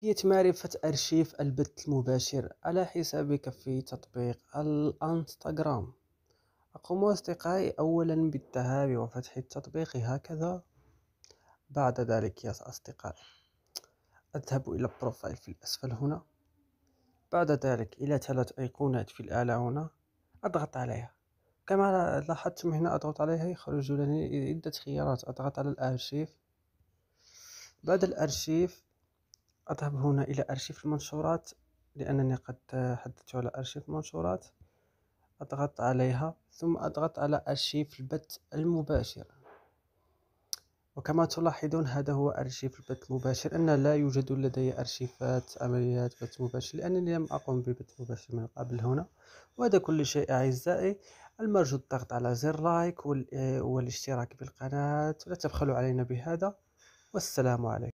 هي معرفة أرشيف البث المباشر على حسابك في تطبيق الانستغرام أقوم أصدقائي أولا بالذهاب وفتح التطبيق هكذا بعد ذلك يا أصدقائي أذهب إلى البروفايل في الأسفل هنا بعد ذلك إلى ثلاث أيقونات في الأعلى هنا أضغط عليها كما لاحظتم هنا أضغط عليها يخرج لي عدة خيارات أضغط على الأرشيف بعد الأرشيف أذهب هنا إلى أرشيف المنشورات لأنني قد حددت على أرشيف المنشورات أضغط عليها ثم أضغط على أرشيف البث المباشر وكما تلاحظون هذا هو أرشيف البث المباشر أن لا يوجد لدي أرشيفات عمليات بث مباشر لأنني لم أقم ببث مباشر من قبل هنا وهذا كل شيء أعزائي المرجو الضغط على زر لايك والاشتراك بالقناة لا تبخلوا علينا بهذا والسلام عليكم